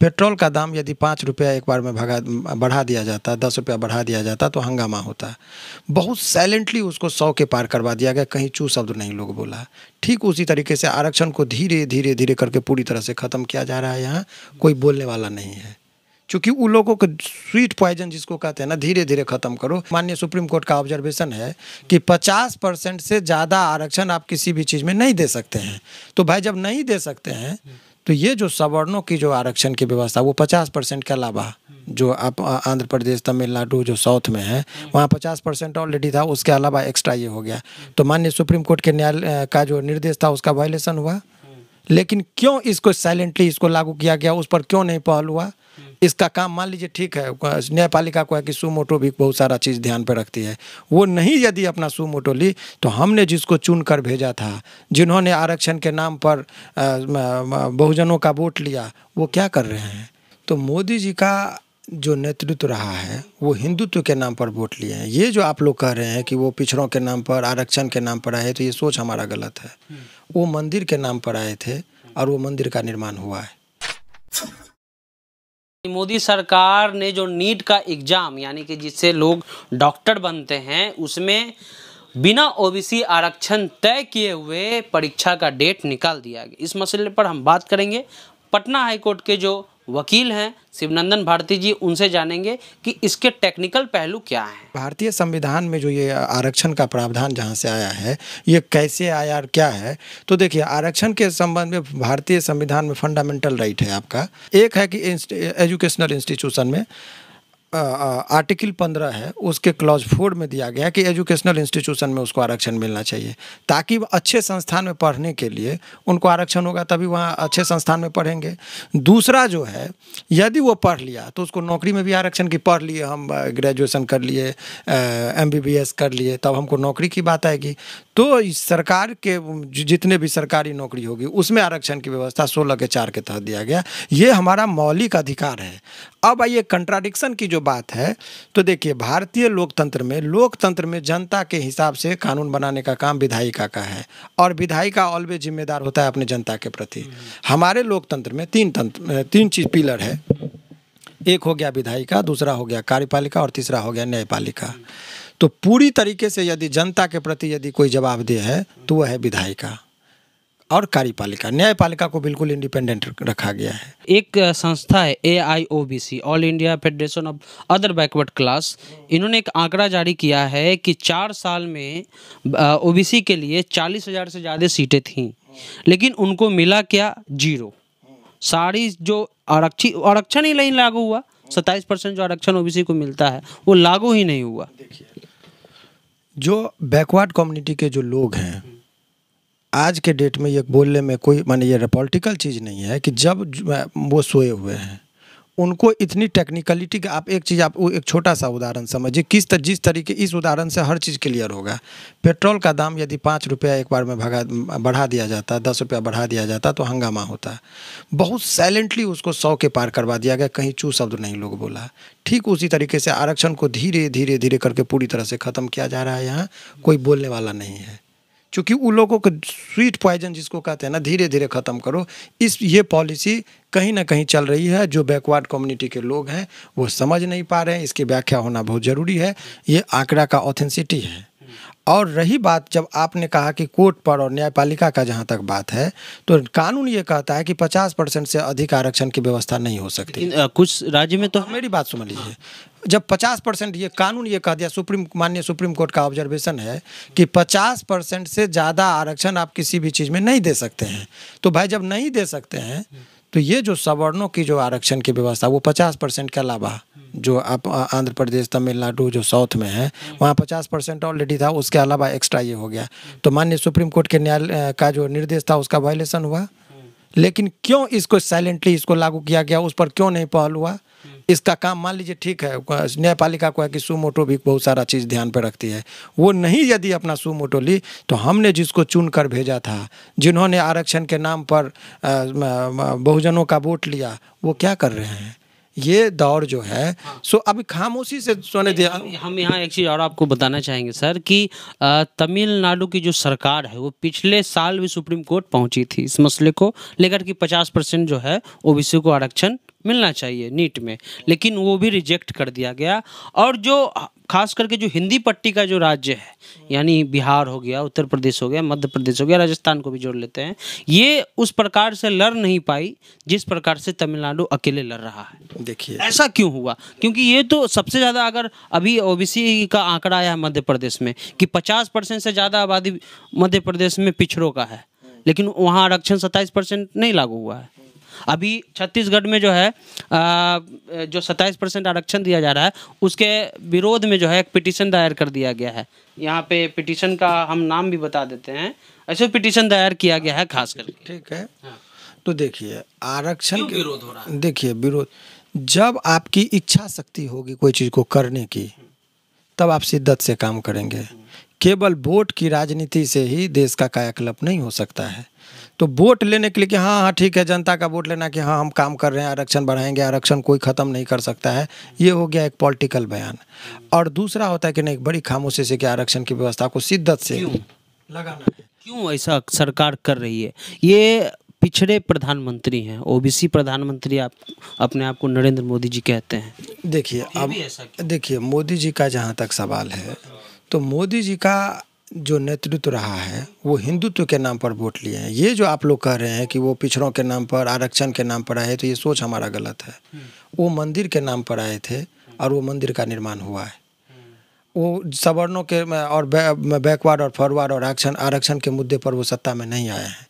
Petrol का दाम यदि पाँच रुपया एक बार में भगा बढ़ा दिया जाता दस रुपया बढ़ा दिया जाता तो हंगामा होता बहुत साइलेंटली उसको सौ के पार करवा दिया गया कहीं चू शब्द नहीं लोग बोला ठीक उसी तरीके से आरक्षण को धीरे धीरे धीरे करके पूरी तरह से ख़त्म किया जा रहा है यहाँ कोई बोलने वाला नहीं है क्योंकि उन लोगों को स्वीट पॉइजन जिसको कहते हैं ना धीरे धीरे ख़त्म करो माननीय सुप्रीम कोर्ट का ऑब्जर्वेशन है कि 50 परसेंट से ज़्यादा आरक्षण आप किसी भी चीज़ में नहीं दे सकते हैं तो भाई जब नहीं दे सकते हैं तो ये जो सवर्णों की जो आरक्षण की व्यवस्था वो पचास परसेंट का लाभा जो आप आंध्र प्रदेश तमिलनाडु जो साउथ में है वहाँ पचास परसेंट ऑलरेडी था उसके अलावा एक्स्ट्रा ये हो गया तो मान्य सुप्रीम कोर्ट के न्यायालय का जो निर्देश था उसका वायलेशन हुआ लेकिन क्यों इसको साइलेंटली इसको लागू किया गया उस पर क्यों नहीं पहल हुआ इसका काम मान लीजिए ठीक है न्यायपालिका को है कि सुमोटो भी बहुत सारा चीज़ ध्यान पर रखती है वो नहीं यदि अपना सुमोटो ली तो हमने जिसको चुन कर भेजा था जिन्होंने आरक्षण के नाम पर बहुजनों का वोट लिया वो क्या कर रहे हैं तो मोदी जी का जो नेतृत्व रहा है वो हिंदुत्व के नाम पर वोट लिए हैं ये जो आप लोग कह रहे हैं कि वो पिछड़ों के नाम पर आरक्षण के नाम पर आए तो ये सोच हमारा गलत है हम्म। वो मंदिर के नाम पर आए थे और वो मंदिर का निर्माण हुआ है मोदी सरकार ने जो नीट का एग्ज़ाम यानी कि जिससे लोग डॉक्टर बनते हैं उसमें बिना ओबीसी आरक्षण तय किए हुए परीक्षा का डेट निकाल दिया गया इस मसले पर हम बात करेंगे पटना हाईकोर्ट के जो वकील हैं शिवनंदन भारती जी उनसे जानेंगे कि इसके टेक्निकल पहलू क्या हैं भारतीय संविधान में जो ये आरक्षण का प्रावधान जहाँ से आया है ये कैसे आया और क्या है तो देखिए आरक्षण के संबंध में भारतीय संविधान में फंडामेंटल राइट है आपका एक है कि एजुकेशनल इंस्टीट्यूशन में आर्टिकल पंद्रह है उसके क्लॉज फोर में दिया गया कि एजुकेशनल इंस्टीट्यूशन में उसको आरक्षण मिलना चाहिए ताकि अच्छे संस्थान में पढ़ने के लिए उनको आरक्षण होगा तभी वहाँ अच्छे संस्थान में पढ़ेंगे दूसरा जो है यदि वो पढ़ लिया तो उसको नौकरी में भी आरक्षण की पढ़ लिए हम ग्रेजुएसन कर लिए एम कर लिए तब हमको नौकरी की बात आएगी तो सरकार के जितने भी सरकारी नौकरी होगी उसमें आरक्षण की व्यवस्था सोलह के चार के तहत दिया गया ये हमारा मौलिक अधिकार है अब आइए कंट्राडिक्शन की जो बात है तो देखिए भारतीय लोकतंत्र में लोकतंत्र में जनता के हिसाब से कानून बनाने का काम विधायिका का है और विधायिका ऑलवेज जिम्मेदार होता है अपने जनता के प्रति हम्म। हमारे लोकतंत्र में तीन तंत्र तीन चीज पिलर है एक हो गया विधायिका दूसरा हो गया कार्यपालिका और तीसरा हो गया न्यायपालिका हम्म। तो पूरी तरीके से यदि जनता के प्रति यदि कोई जवाबदेह है तो वह है विधायिका और कार्यपालिका न्यायपालिका को बिल्कुल इंडिपेंडेंट रखा गया है एक संस्था है A I O B C all India federation of other backward class इन्होंने एक आंकड़ा जारी किया है कि चार साल में ओ बी सी के लिए चालीस हज़ार से ज़्यादा सीटें थी लेकिन उनको मिला क्या जीरो सारी जो आरक्षित आरक्षण ही नहीं लागू हुआ सत्ताईस परसेंट जो आरक्षण ओबीसी को मिलता है वो लागू ही नहीं हुआ जो बैकवर्ड कम्युनिटी के जो लोग हैं आज के डेट में ये बोलने में कोई माने ये पॉलिटिकल चीज़ नहीं है कि जब वो सोए हुए हैं उनको इतनी टेक्निकलिटी आप एक चीज़ आप एक छोटा सा उदाहरण समझिए किस तर, जिस तरीके इस उदाहरण से हर चीज़ क्लियर होगा पेट्रोल का दाम यदि पाँच रुपया एक बार में भगा बढ़ा दिया जाता दस रुपया बढ़ा दिया जाता तो हंगामा होता बहुत साइलेंटली उसको सौ के पार करवा दिया गया कहीं चू शब्द नहीं लोग बोला ठीक उसी तरीके से आरक्षण को धीरे धीरे धीरे करके पूरी तरह से ख़त्म किया जा रहा है यहाँ कोई बोलने वाला नहीं है क्योंकि उन लोगों को स्वीट पॉइजन जिसको कहते हैं ना धीरे धीरे ख़त्म करो इस ये पॉलिसी कहीं ना कहीं चल रही है जो बैकवर्ड कम्युनिटी के लोग हैं वो समझ नहीं पा रहे हैं इसकी व्याख्या होना बहुत ज़रूरी है ये आंकड़ा का ऑथेंसिटी है और रही बात जब आपने कहा कि कोर्ट पर और न्यायपालिका का जहाँ तक बात है तो कानून ये कहता है कि 50 परसेंट से अधिक आरक्षण की व्यवस्था नहीं हो सकती कुछ राज्य में तो मेरी बात सुन लीजिए जब 50 परसेंट ये कानून ये कह दिया सुप्रीम मान्य सुप्रीम कोर्ट का ऑब्जर्वेशन है कि 50 परसेंट से ज़्यादा आरक्षण आप किसी भी चीज़ में नहीं दे सकते हैं तो भाई जब नहीं दे सकते हैं तो ये जो सवर्णों की जो आरक्षण की व्यवस्था वो पचास परसेंट के अलावा जो आप आंध्र प्रदेश तमिलनाडु जो साउथ में है वहाँ पचास परसेंट ऑलरेडी था उसके अलावा एक्स्ट्रा ये हो गया तो माननीय सुप्रीम कोर्ट के न्यायालय का जो निर्देश था उसका वायलेशन हुआ लेकिन क्यों इसको साइलेंटली इसको लागू किया गया उस पर क्यों नहीं पहल हुआ इसका काम मान लीजिए ठीक है न्यायपालिका को है कि सुमोटो भी बहुत सारा चीज़ ध्यान पर रखती है वो नहीं यदि अपना सुमोटो ली तो हमने जिसको चुन कर भेजा था जिन्होंने आरक्षण के नाम पर बहुजनों का वोट लिया वो क्या कर रहे हैं ये दौर जो है हाँ। सो अब खामोशी से सोने दिया हम यहाँ एक चीज़ और आपको बताना चाहेंगे सर कि तमिलनाडु की जो सरकार है वो पिछले साल भी सुप्रीम कोर्ट पहुंची थी इस मसले को लेकर कि 50 परसेंट जो है ओबीसी को आरक्षण मिलना चाहिए नीट में लेकिन वो भी रिजेक्ट कर दिया गया और जो खास करके जो हिंदी पट्टी का जो राज्य है यानी बिहार हो गया उत्तर प्रदेश हो गया मध्य प्रदेश हो गया राजस्थान को भी जोड़ लेते हैं ये उस प्रकार से लड़ नहीं पाई जिस प्रकार से तमिलनाडु अकेले लड़ रहा है देखिए ऐसा क्यों हुआ क्योंकि ये तो सबसे ज़्यादा अगर अभी ओबीसी का आंकड़ा आया है मध्य प्रदेश में कि पचास परसेंट से ज़्यादा आबादी मध्य प्रदेश में पिछड़ों का है लेकिन वहाँ आरक्षण सत्ताईस परसेंट नहीं लागू हुआ है अभी छत्तीसगढ़ में जो है आ, जो सत्ताईस परसेंट आरक्षण दिया जा रहा है उसके विरोध में जो है एक पिटीशन दायर कर दिया गया है यहाँ पे पिटीशन का हम नाम भी बता देते हैं ऐसे पिटीशन दायर किया गया है खास करके ठीक है हाँ। तो देखिए आरक्षण विरोध हो रहा है देखिए विरोध जब आपकी इच्छा शक्ति होगी कोई चीज़ को करने की तब आप शिद्दत से काम करेंगे केवल वोट की राजनीति से ही देश का कायाकल्प नहीं हो सकता है तो वोट लेने के लिए कि हाँ हाँ ठीक है जनता का वोट लेना कि हाँ हम काम कर रहे हैं आरक्षण बढ़ाएंगे आरक्षण कोई ख़त्म नहीं कर सकता है ये हो गया एक पॉलिटिकल बयान और दूसरा होता है कि नहीं बड़ी खामोशी से कि आरक्षण की व्यवस्था को शिद्दत से लगाना है क्यों ऐसा सरकार कर रही है ये पिछड़े प्रधानमंत्री हैं ओबीसी प्रधानमंत्री आप अपने आप को नरेंद्र मोदी जी कहते हैं देखिए अब देखिए मोदी जी का जहाँ तक सवाल है तो मोदी जी का जो नेतृत्व रहा है वो हिंदुत्व के नाम पर वोट लिए हैं ये जो आप लोग कह रहे हैं कि वो पिछड़ों के नाम पर आरक्षण के नाम पर आए तो ये सोच हमारा गलत है वो मंदिर के नाम पर आए थे और वो मंदिर का निर्माण हुआ है वो सवर्णों के और बैकवर्ड और फॉरवर्ड और आरक्षण आरक्षण के मुद्दे पर वो सत्ता में नहीं आए हैं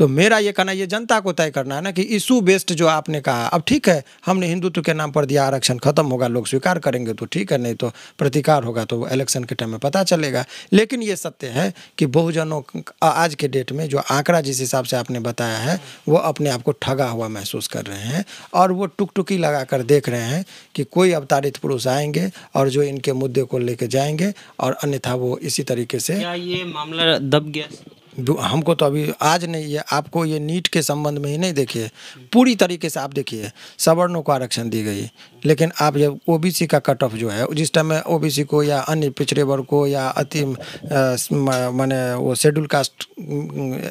तो मेरा ये कहना ये जनता को तय करना है ना कि इशू बेस्ड जो आपने कहा अब ठीक है हमने हिंदुत्व के नाम पर दिया आरक्षण खत्म होगा लोग स्वीकार करेंगे तो ठीक है नहीं तो प्रतिकार होगा तो इलेक्शन के टाइम में पता चलेगा लेकिन ये सत्य है कि बहुजनों आज के डेट में जो आंकड़ा जिस हिसाब से आपने बताया है वो अपने आप को ठगा हुआ महसूस कर रहे हैं और वो टुकटुकी लगा कर देख रहे हैं कि कोई अवतारित पुरुष आएंगे और जो इनके मुद्दे को लेकर जाएंगे और अन्यथा वो इसी तरीके से क्या ये मामला दब गया हमको तो अभी आज नहीं है आपको ये नीट के संबंध में ही नहीं देखिए पूरी तरीके से आप देखिए सवर्णों को आरक्षण दी गई लेकिन आप जब ओबीसी का कट ऑफ जो है जिस टाइम में ओबीसी को या अन्य पिछड़े वर्ग को या अति माने वो शेड्यूल कास्ट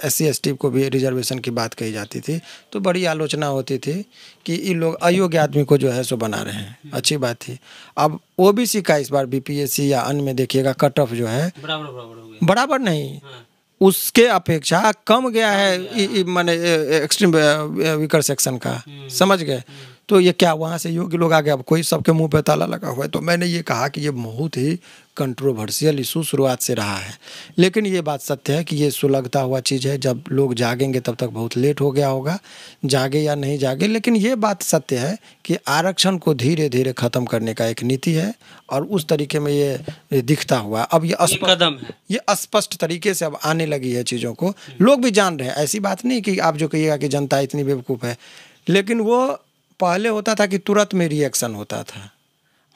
एस सी को भी रिजर्वेशन की बात कही जाती थी तो बड़ी आलोचना होती थी कि ये लोग अयोग्य आदमी को जो है सो बना रहे हैं अच्छी बात थी अब ओबीसी का इस बार बीपीएससी या अन्य में देखिएगा कट ऑफ जो है बराबर बराबर नहीं हाँ। उसके अपेक्षा कम गया है मैंने एक्सट्रीम विकर सेक्शन का हम्म। समझ गए हम्म। तो ये क्या वहाँ से योगी लोग आ गए अब कोई सबके मुंह पे ताला लगा हुआ है तो मैंने ये कहा कि ये बहुत ही कंट्रोवर्शियल इशू शुरुआत से रहा है लेकिन ये बात सत्य है कि ये सुलगता हुआ चीज़ है जब लोग जागेंगे तब तक बहुत लेट हो गया होगा जागे या नहीं जागे लेकिन ये बात सत्य है कि आरक्षण को धीरे धीरे ख़त्म करने का एक नीति है और उस तरीके में ये दिखता हुआ अब ये कदम है ये अस्पष्ट तरीके से अब आने लगी है चीज़ों को लोग भी जान रहे हैं ऐसी बात नहीं कि आप जो कहिएगा कि जनता इतनी बेवकूफ़ है लेकिन वो पहले होता था कि तुरंत में रिएक्शन होता था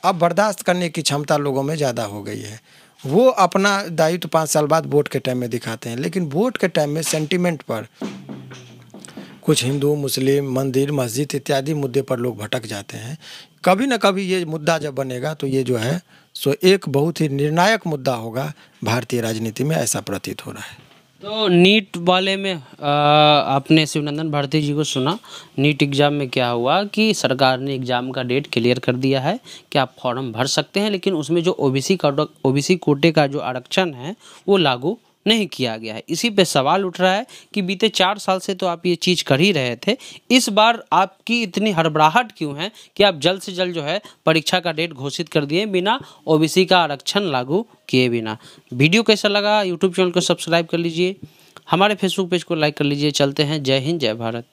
अब बर्दाश्त करने की क्षमता लोगों में ज़्यादा हो गई है वो अपना दायित्व पाँच साल बाद वोट के टाइम में दिखाते हैं लेकिन वोट के टाइम में सेंटिमेंट पर कुछ हिंदू मुस्लिम मंदिर मस्जिद इत्यादि मुद्दे पर लोग भटक जाते हैं कभी ना कभी ये मुद्दा जब बनेगा तो ये जो है सो एक बहुत ही निर्णायक मुद्दा होगा भारतीय राजनीति में ऐसा प्रतीत हो रहा है तो नीट वाले में आपने शिवनंदन भारती जी को सुना नीट एग्ज़ाम में क्या हुआ कि सरकार ने एग्ज़ाम का डेट क्लियर कर दिया है कि आप फॉर्म भर सकते हैं लेकिन उसमें जो ओबीसी का सी कोटे का जो आरक्षण है वो लागू नहीं किया गया है इसी पे सवाल उठ रहा है कि बीते चार साल से तो आप ये चीज़ कर ही रहे थे इस बार आपकी इतनी हड़बड़ाहट क्यों है कि आप जल्द से जल्द जो है परीक्षा का डेट घोषित कर दिए बिना ओबीसी का आरक्षण लागू किए बिना वीडियो कैसा लगा यूट्यूब चैनल को सब्सक्राइब कर लीजिए हमारे फेसबुक पेज को लाइक कर लीजिए चलते हैं जय हिंद जय भारत